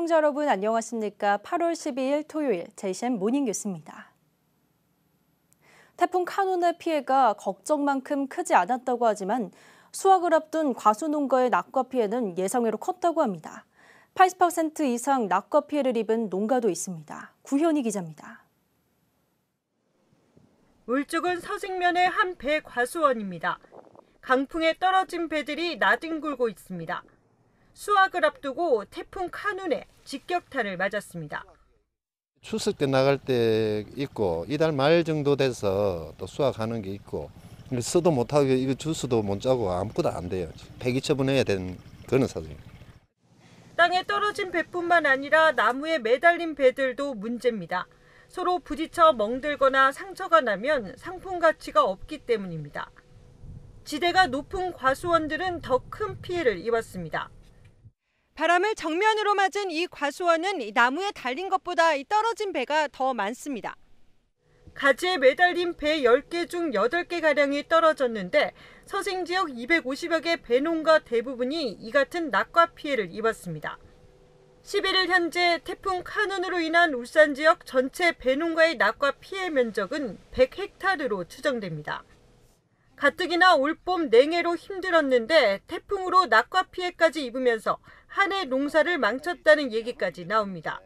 시청자 여러분 안녕하십니까? 8월 12일 토요일 제이셴 모닝 뉴스입니다. 태풍 카누나 피해가 걱정만큼 크지 않았다고 하지만 수확을 앞둔 과수농가의 낙과 피해는 예상외로 컸다고 합니다. 80% 이상 낙과 피해를 입은 농가도 있습니다. 구현희 기자입니다. 울주은서식면의한 배 과수원입니다. 강풍에 떨어진 배들이 나뒹굴고 있습니다. 수확을 앞두고 태풍 카눈에 직격탄을 맞았습니다. 추석 때 나갈 때 있고 이달 말 정도 돼서 또 수확하는 게 있고 쓰도 못하고 이거 주스도 못 짜고 아무것도 안 돼요. 폐기 처분해야 되는 그런 사정. 땅에 떨어진 배뿐만 아니라 나무에 매달린 배들도 문제입니다. 서로 부딪혀 멍들거나 상처가 나면 상품 가치가 없기 때문입니다. 지대가 높은 과수원들은 더 큰 피해를 입었습니다. 바람을 정면으로 맞은 이 과수원은 나무에 달린 것보다 떨어진 배가 더 많습니다. 가지에 매달린 배 10개 중 8개가량이 떨어졌는데 서생 지역 250여 개 배농가 대부분이 이 같은 낙과 피해를 입었습니다. 11일 현재 태풍 카눈으로 인한 울산 지역 전체 배농가의 낙과 피해 면적은 100헥타르로 추정됩니다. 가뜩이나 올봄 냉해로 힘들었는데 태풍으로 낙과 피해까지 입으면서 한해 농사를 망쳤다는 얘기까지 나옵니다.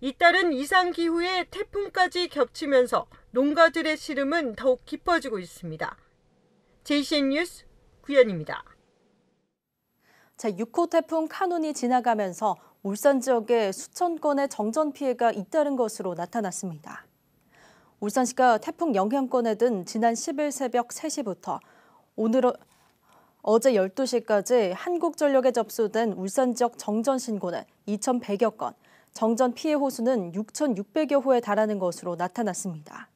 이따른 이상기후에 태풍까지 겹치면서 농가들의 시름은 더욱 깊어지고 있습니다. JCN 뉴스 구현입니다. 제6호 태풍 카눈이 지나가면서 울산 지역에 수천 건의 정전 피해가 잇따른 것으로 나타났습니다. 울산시가 태풍 영향권에 든 지난 10일 새벽 3시부터 오늘 어제 12시까지 한국전력에 접수된 울산 지역 정전 신고는 2,100여 건, 정전 피해 호수는 6,600여 호에 달하는 것으로 나타났습니다.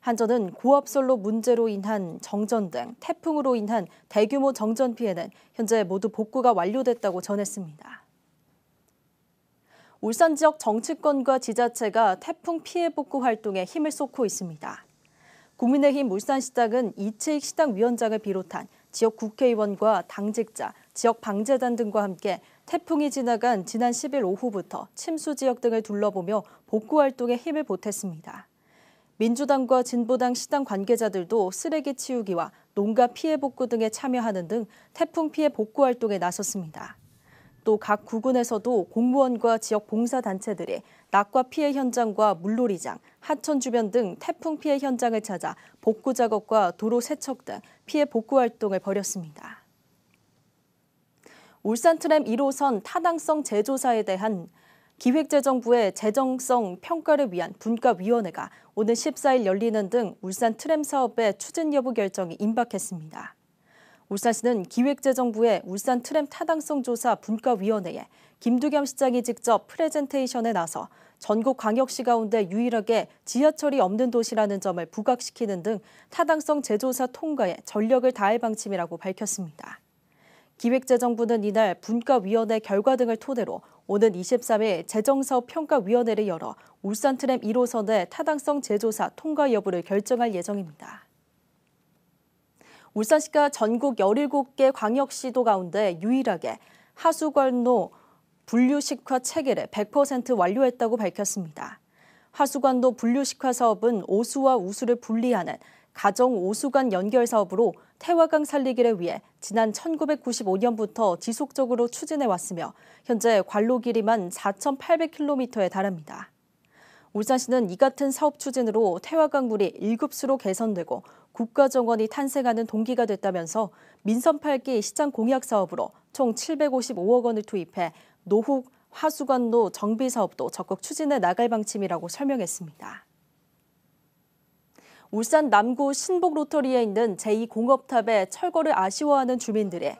한전은 고압선로 문제로 인한 정전 등 태풍으로 인한 대규모 정전 피해는 현재 모두 복구가 완료됐다고 전했습니다. 울산 지역 정치권과 지자체가 태풍 피해 복구 활동에 힘을 쏟고 있습니다. 국민의힘 울산시당은 이채익 시당 위원장을 비롯한 지역 국회의원과 당직자, 지역 방재단 등과 함께 태풍이 지나간 지난 10일 오후부터 침수 지역 등을 둘러보며 복구 활동에 힘을 보탰습니다. 민주당과 진보당 시당 관계자들도 쓰레기 치우기와 농가 피해 복구 등에 참여하는 등 태풍 피해 복구 활동에 나섰습니다. 또각 구군에서도 공무원과 지역 봉사단체들이 낙과 피해 현장과 물놀이장, 하천 주변 등 태풍 피해 현장을 찾아 복구 작업과 도로 세척 등 피해 복구 활동을 벌였습니다. 울산 트램 1호선 타당성 재조사에 대한 기획재정부의 재정성 평가를 위한 분과위원회가 오늘 14일 열리는 등 울산 트램 사업의 추진 여부 결정이 임박했습니다. 울산시는 기획재정부의 울산 트램 타당성 조사 분과위원회에 김두겸 시장이 직접 프레젠테이션에 나서 전국 광역시 가운데 유일하게 지하철이 없는 도시라는 점을 부각시키는 등 타당성 재조사 통과에 전력을 다할 방침이라고 밝혔습니다. 기획재정부는 이날 분과위원회 결과 등을 토대로 오는 23일 재정사업 평가위원회를 열어 울산 트램 1호선의 타당성 재조사 통과 여부를 결정할 예정입니다. 울산시가 전국 17개 광역시도 가운데 유일하게 하수관로 분류식화 체계를 100% 완료했다고 밝혔습니다. 하수관도 분류식화 사업은 오수와 우수를 분리하는 가정 오수관 연결 사업으로 태화강 살리기를 위해 지난 1995년부터 지속적으로 추진해 왔으며 현재 관로 길이만 4,800km에 달합니다. 울산시는 이 같은 사업 추진으로 태화강 물이 1급수로 개선되고 국가정원이 탄생하는 동기가 됐다면서 민선 8기 시장 공약 사업으로 총 755억 원을 투입해 노후 하수관로 정비 사업도 적극 추진해 나갈 방침이라고 설명했습니다. 울산 남구 신복 로터리에 있는 제2공업탑의 철거를 아쉬워하는 주민들의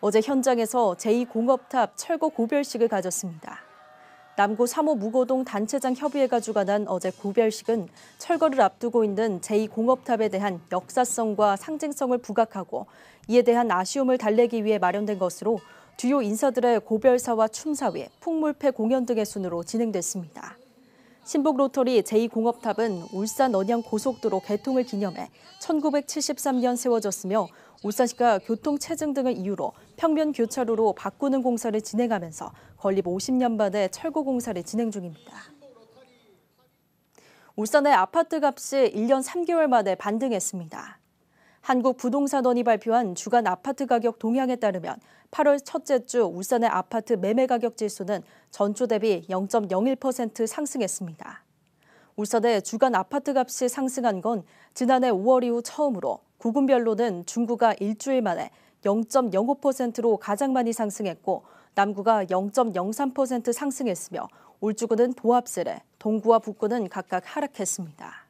어제 현장에서 제2공업탑 철거 고별식을 가졌습니다. 남구 3호 무고동 단체장 협의회가 주관한 어제 고별식은 철거를 앞두고 있는 제2공업탑에 대한 역사성과 상징성을 부각하고 이에 대한 아쉬움을 달래기 위해 마련된 것으로 주요 인사들의 고별사와 춤사위, 풍물패 공연 등의 순으로 진행됐습니다. 신북 로터리 제2공업탑은 울산 언양 고속도로 개통을 기념해 1973년 세워졌으며 울산시가 교통 체증 등을 이유로 평면 교차로로 바꾸는 공사를 진행하면서 건립 50년 만에 철거 공사를 진행 중입니다. 울산의 아파트 값이 1년 3개월 만에 반등했습니다. 한국부동산원이 발표한 주간 아파트 가격 동향에 따르면 8월 첫째 주 울산의 아파트 매매 가격 지수는 전주 대비 0.01% 상승했습니다. 울산의 주간 아파트 값이 상승한 건 지난해 5월 이후 처음으로 구군별로는 중구가 일주일 만에 0.05%로 가장 많이 상승했고 남구가 0.03% 상승했으며 올주구는 도합세례, 동구와 북구는 각각 하락했습니다.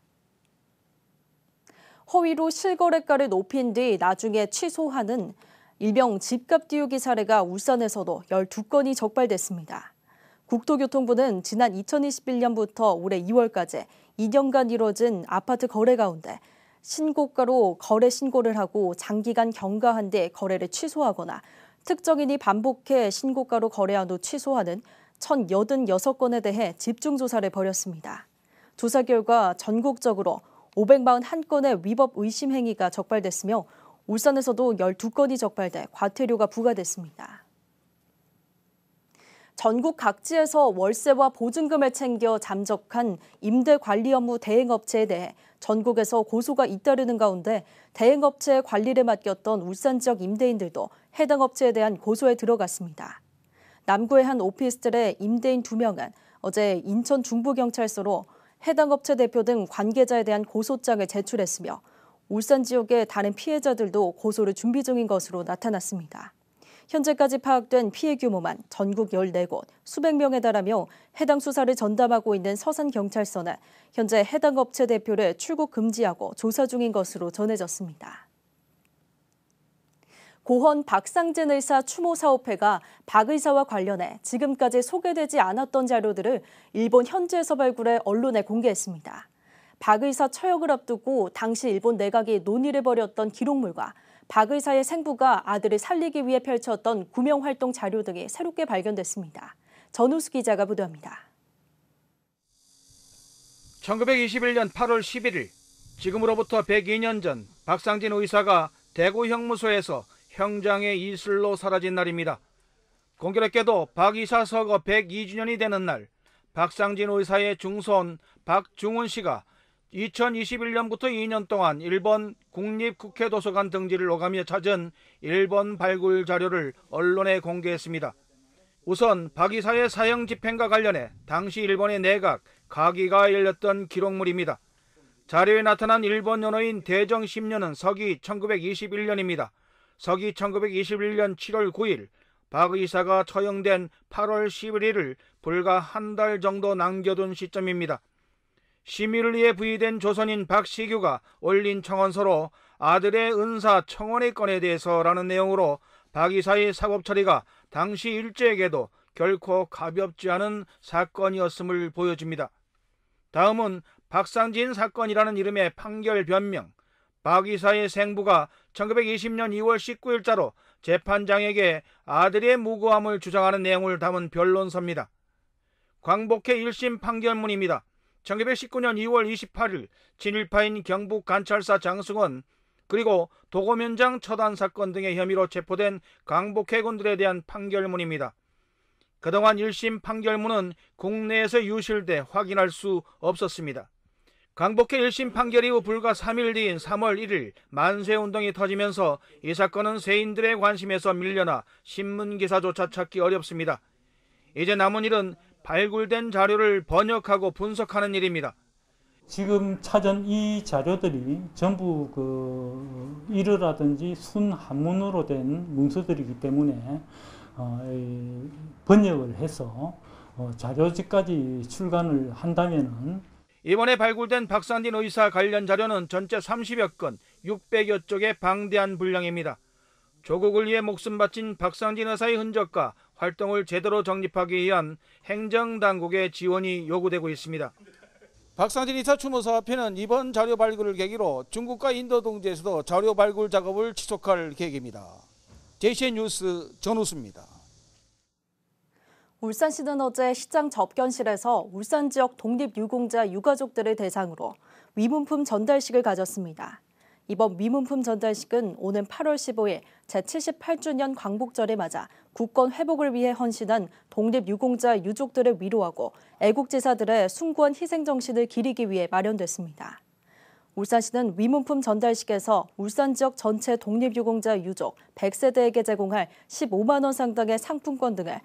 허위로 실거래가를 높인 뒤 나중에 취소하는 일명 집값 띄우기 사례가 울산에서도 12건이 적발됐습니다. 국토교통부는 지난 2021년부터 올해 2월까지 2년간 이뤄진 아파트 거래 가운데 신고가로 거래 신고를 하고 장기간 경과한 뒤 거래를 취소하거나 특정인이 반복해 신고가로 거래한 후 취소하는 1,086건에 대해 집중조사를 벌였습니다. 조사 결과 전국적으로 541건의 위법 의심 행위가 적발됐으며 울산에서도 12건이 적발돼 과태료가 부과됐습니다. 전국 각지에서 월세와 보증금을 챙겨 잠적한 임대관리 업무 대행업체에 대해 전국에서 고소가 잇따르는 가운데 대행업체의 관리를 맡겼던 울산 지역 임대인들도 해당 업체에 대한 고소에 들어갔습니다. 남구의 한 오피스텔의 임대인 2명은 어제 인천 중부경찰서로 해당 업체 대표 등 관계자에 대한 고소장을 제출했으며 울산 지역의 다른 피해자들도 고소를 준비 중인 것으로 나타났습니다. 현재까지 파악된 피해 규모만 전국 14곳 수백 명에 달하며 해당 수사를 전담하고 있는 서산경찰서는 현재 해당 업체 대표를 출국 금지하고 조사 중인 것으로 전해졌습니다. 고헌 박상진 의사 추모 사업회가 박 의사와 관련해 지금까지 소개되지 않았던 자료들을 일본 현지에서 발굴해 언론에 공개했습니다. 박 의사 처역을 앞두고 당시 일본 내각이 논의를 벌였던 기록물과 박 의사의 생부가 아들을 살리기 위해 펼쳤던 구명 활동 자료 등이 새롭게 발견됐습니다. 전우수 기자가 보도합니다. 1921년 8월 11일 지금으로부터 102년 전 박상진 의사가 대구 형무소에서 형장의 이슬로 사라진 날입니다. 공교롭게도 박이사 서거 102주년이 되는 날 박상진 의사의 중손 박중훈 씨가 2021년부터 2년 동안 일본 국립국회도서관 등지를 오가며 찾은 일본 발굴 자료를 언론에 공개했습니다. 우선 박 이사의 사형 집행과 관련해 당시 일본의 내각 가기가 열렸던 기록물입니다. 자료에 나타난 일본 연호인 대정 10년은 서기 1921년입니다. 서기 1921년 7월 9일 박 의사가 처형된 8월 11일을 불과 한 달 정도 남겨둔 시점입니다. 시민을 위해 부의된 조선인 박시규가 올린 청원서로 아들의 은사 청원의 건에 대해서라는 내용으로 박 의사의 사법 처리가 당시 일제에게도 결코 가볍지 않은 사건이었음을 보여줍니다. 다음은 박상진 사건이라는 이름의 판결 변명, 박 이사의 생부가 1920년 2월 19일자로 재판장에게 아들의 무고함을 주장하는 내용을 담은 변론서입니다. 광복회 1심 판결문입니다. 1919년 2월 28일 진일파인 경북 관찰사 장승원 그리고 도고면장 처단 사건 등의 혐의로 체포된 광복회군들에 대한 판결문입니다. 그동안 1심 판결문은 국내에서 유실돼 확인할 수 없었습니다. 강복회 1심 판결 이후 불과 3일 뒤인 3월 1일 만세운동이 터지면서 이 사건은 세인들의 관심에서 밀려나 신문기사조차 찾기 어렵습니다. 이제 남은 일은 발굴된 자료를 번역하고 분석하는 일입니다. 지금 찾은 이 자료들이 전부 그 일어라든지 순 한문으로 된 문서들이기 때문에 어, 번역을 해서 어, 자료집까지 출간을 한다면은 이번에 발굴된 박산딘 의사 관련 자료는 전체 30여 건, 600여 쪽의 방대한 분량입니다. 조국을 위해 목숨 바친 박상진 의사의 흔적과 활동을 제대로 정립하기 위한 행정당국의 지원이 요구되고 있습니다. 박상진 의사 추모사 앞에는 이번 자료 발굴을 계기로 중국과 인도 동지에서도 자료 발굴 작업을 지속할 계획입니다. j c 뉴스 전우수입니다. 울산시는 어제 시장 접견실에서 울산 지역 독립유공자 유가족들을 대상으로 위문품 전달식을 가졌습니다. 이번 위문품 전달식은 오는 8월 15일 제78주년 광복절에 맞아 국권 회복을 위해 헌신한 독립유공자 유족들을 위로하고 애국지사들의 숭고한 희생정신을 기리기 위해 마련됐습니다. 울산시는 위문품 전달식에서 울산 지역 전체 독립유공자 유족 100세대에게 제공할 15만 원 상당의 상품권 등을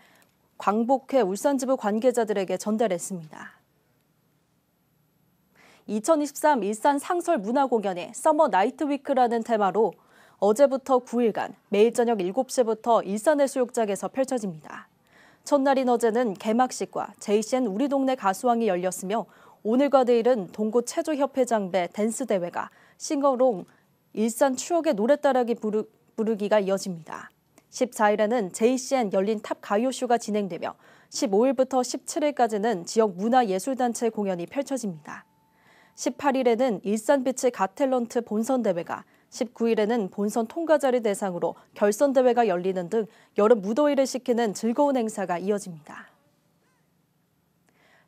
광복회 울산지부 관계자들에게 전달했습니다. 2023 일산 상설 문화공연의 서머 나이트 위크라는 테마로 어제부터 9일간 매일 저녁 7시부터 일산해수욕장에서 펼쳐집니다. 첫날인 어제는 개막식과 JCN 우리 동네 가수왕이 열렸으며 오늘과 내일은 동구 체조협회장배 댄스 대회가 싱어롱 일산 추억의 노래 따라기 부르, 기가 이어집니다. 14일에는 JCN 열린 탑 가요쇼가 진행되며 15일부터 17일까지는 지역 문화예술단체 공연이 펼쳐집니다. 18일에는 일산비치 가탤런트 본선대회가 19일에는 본선 통과자를 대상으로 결선대회가 열리는 등 여름 무더위를 식히는 즐거운 행사가 이어집니다.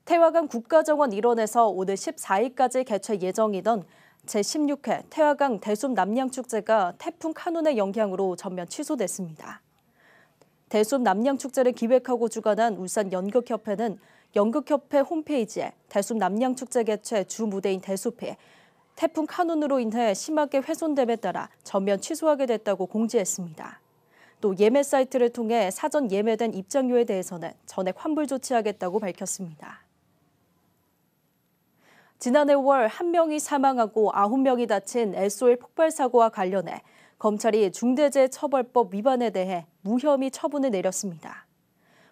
태화강 국가정원 일원에서 오늘 14일까지 개최 예정이던 제16회 태화강 대숲 남양축제가 태풍 카눈의 영향으로 전면 취소됐습니다. 대숲 남양축제를 기획하고 주관한 울산 연극협회는 연극협회 홈페이지에 대숲 남양축제 개최 주 무대인 대숲이 태풍 카눈으로 인해 심하게 훼손됨에 따라 전면 취소하게 됐다고 공지했습니다. 또 예매 사이트를 통해 사전 예매된 입장료에 대해서는 전액 환불 조치하겠다고 밝혔습니다. 지난해 5월 1명이 사망하고 9명이 다친 SOL 폭발 사고와 관련해 검찰이 중대재해처벌법 위반에 대해 무혐의 처분을 내렸습니다.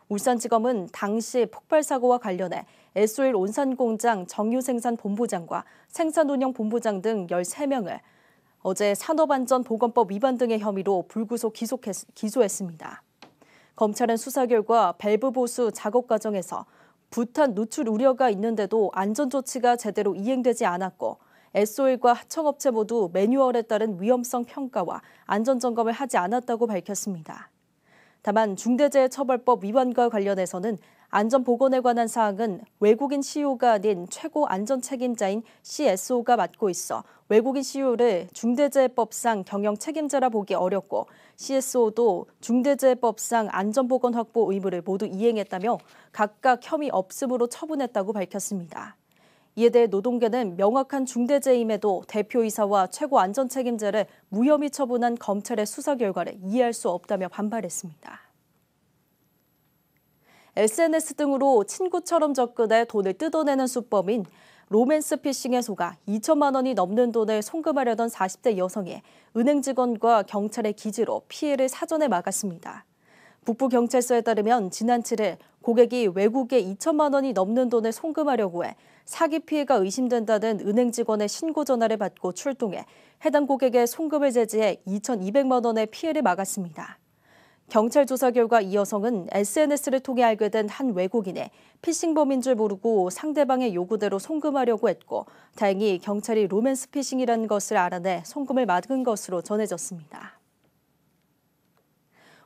울산지검은 당시 폭발 사고와 관련해 SOL 온산공장 정유생산본부장과 생산운영본부장 등 13명을 어제 산업안전보건법 위반 등의 혐의로 불구속 기소했, 기소했습니다. 검찰은 수사 결과 밸브 보수 작업 과정에서 부탄 노출 우려가 있는데도 안전 조치가 제대로 이행되지 않았고 SO일과 하청업체 모두 매뉴얼에 따른 위험성 평가와 안전 점검을 하지 않았다고 밝혔습니다. 다만 중대재해처벌법 위반과 관련해서는 안전 보건에 관한 사항은 외국인 CEO가 아닌 최고 안전 책임자인 CSO가 맡고 있어 외국인 CEO를 중대재해법상 경영 책임자라 보기 어렵고 CSO도 중대재해법상 안전보건 확보 의무를 모두 이행했다며 각각 혐의 없음으로 처분했다고 밝혔습니다. 이에 대해 노동계는 명확한 중대재해임에도 대표이사와 최고 안전책임자를 무혐의 처분한 검찰의 수사 결과를 이해할 수 없다며 반발했습니다. SNS 등으로 친구처럼 접근해 돈을 뜯어내는 수법인 로맨스 피싱에 속아 2천만 원이 넘는 돈을 송금하려던 40대 여성이 은행 직원과 경찰의 기지로 피해를 사전에 막았습니다. 북부경찰서에 따르면 지난 7일 고객이 외국에 2천만 원이 넘는 돈을 송금하려고 해 사기 피해가 의심된다는 은행 직원의 신고 전화를 받고 출동해 해당 고객의 송금을 제지해 2,200만 원의 피해를 막았습니다. 경찰 조사 결과 이 여성은 SNS를 통해 알게 된 한 외국인의 피싱범인 줄 모르고 상대방의 요구대로 송금하려고 했고 다행히 경찰이 로맨스 피싱이라는 것을 알아내 송금을 막은 것으로 전해졌습니다.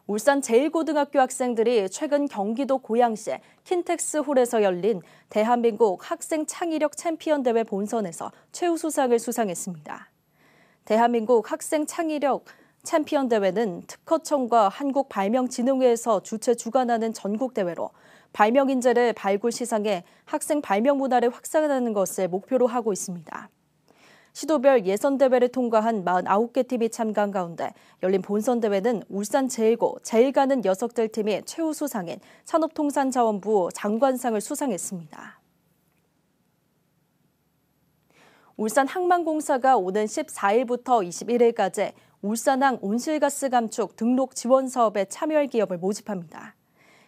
울산 제1고등학교 학생들이 최근 경기도 고양시의 킨텍스 홀에서 열린 대한민국 학생 창의력 챔피언 대회 본선에서 최우수상을 수상했습니다. 대한민국 학생 창의력 챔피언 대회는 특허청과 한국발명진흥회에서 주최 주관하는 전국 대회로 발명 인재를 발굴 시상해 학생 발명 문화를 확산하는 것을 목표로 하고 있습니다. 시도별 예선 대회를 통과한 49개 팀이 참가한 가운데 열린 본선 대회는 울산 제일고 제일가는 녀석 팀이 최우수상인 산업통산자원부 장관상을 수상했습니다. 울산 항만공사가 오는 14일부터 21일까지 울산항 온실가스 감축 등록 지원 사업에 참여할 기업을 모집합니다.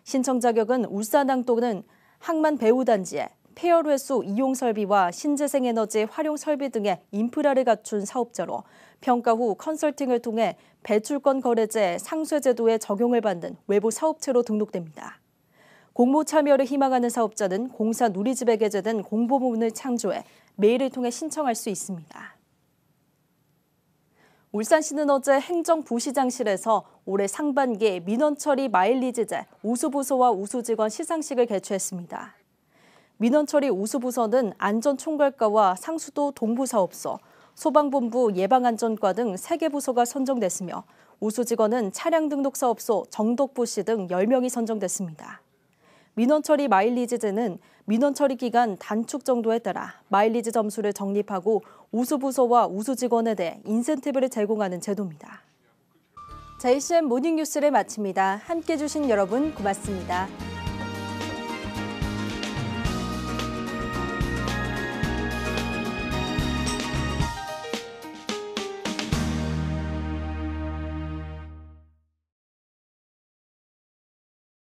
신청 자격은 울산항 또는 항만 배후단지에 폐열 회수 이용 설비와 신재생 에너지 활용 설비 등의 인프라를 갖춘 사업자로 평가 후 컨설팅을 통해 배출권 거래제 상쇄 제도에 적용을 받는 외부 사업체로 등록됩니다. 공모 참여를 희망하는 사업자는 공사 누리집에 게재된 공보문을 창조해 메일을 통해 신청할 수 있습니다. 울산시는 어제 행정부시장실에서 올해 상반기 민원처리 마일리지제 우수부서와 우수직원 시상식을 개최했습니다. 민원처리 우수부서는 안전총괄과와 상수도 동부사업소, 소방본부 예방안전과 등 3개 부서가 선정됐으며 우수직원은 차량등록사업소 정덕부시 등 10명이 선정됐습니다. 민원처리 마일리지제는 민원처리 기간 단축 정도에 따라 마일리지 점수를 적립하고 우수부서와 우수직원에 대해 인센티브를 제공하는 제도입니다. JCM 모닝뉴스를 마칩니다. 함께 해주신 여러분 고맙습니다.